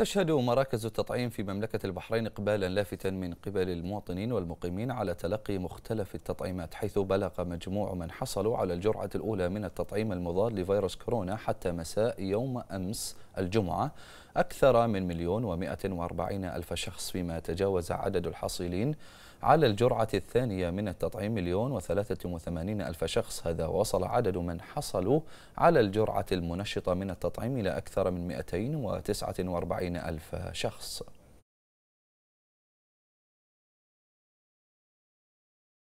تشهد مراكز التطعيم في مملكة البحرين إقبالا لافتا من قبل المواطنين والمقيمين على تلقي مختلف التطعيمات حيث بلغ مجموع من حصلوا على الجرعة الأولى من التطعيم المضاد لفيروس كورونا حتى مساء يوم أمس الجمعة أكثر من مليون ومائة وأربعين ألف شخص فيما تجاوز عدد الحاصلين على الجرعة الثانية من التطعيم مليون وثلاثة وثمانين ألف شخص هذا وصل عدد من حصلوا على الجرعة المنشطة من التطعيم إلى أكثر من وأربعين ألف شخص